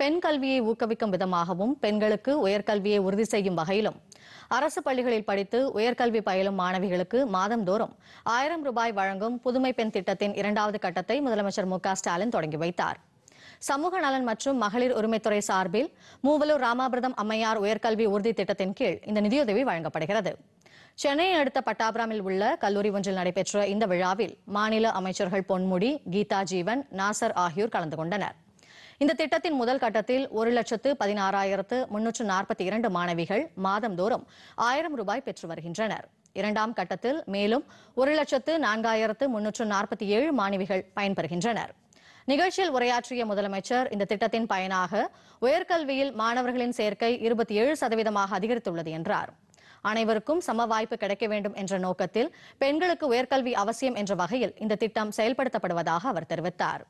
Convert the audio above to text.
பெண் கல்வியை ஊக்குவிக்கும் விதமாகவும் பெண்களுக்கு உயர்கல்வியை உறுதி செய்யும் வகையிலும் அரசு பள்ளிகளில் படித்து உயர்கல்வி பயிலும் மாணவிகளுக்கு மாதந்தோறும் ஆயிரம் ரூபாய் வழங்கும் புதுமை பெண் திட்டத்தின் இரண்டாவது கட்டத்தை முதலமைச்சர் மு ஸ்டாலின் தொடங்கி வைத்தார் சமூக நலன் மற்றும் மகளிர் உரிமைத்துறை சார்பில் மூவலூர் ராமாபிரதம் அம்மையார் உயர்கல்வி உறுதி திட்டத்தின் கீழ் இந்த நிதியுதவி வழங்கப்படுகிறது சென்னையை அடுத்த பட்டாபுராமில் உள்ள கல்லூரி ஒன்றில் நடைபெற்ற இந்த விழாவில் மாநில அமைச்சர்கள் பொன்முடி கீதா ஜீவன் நாசர் ஆகியோர் கலந்து கொண்டனர் இந்த திட்டத்தின் முதல் கட்டத்தில் ஒரு லட்சத்து பதினாறாயிரத்து முன்னூற்று நாற்பத்தி இரண்டு மாணவிகள் மாதந்தோறும் ஆயிரம் ரூபாய் பெற்று வருகின்றனர் இரண்டாம் கட்டத்தில் மேலும் ஒரு லட்சத்து நான்காயிரத்து முன்னூற்று நாற்பத்தி ஏழு மாணவிகள் பயன்பெறுகின்றனர் நிகழ்ச்சியில் உரையாற்றிய முதலமைச்சர் இந்த திட்டத்தின் பயனாக உயர்கல்வியில் மாணவர்களின் சேர்க்கை இருபத்தி ஏழு சதவீதமாக அதிகரித்துள்ளது என்றார் அனைவருக்கும் சம வாய்ப்பு கிடைக்க வேண்டும் என்ற நோக்கத்தில் பெண்களுக்கு உயர்கல்வி அவசியம் என்ற வகையில் இந்த திட்டம் செயல்படுத்தப்படுவதாக அவர் தெரிவித்தாா்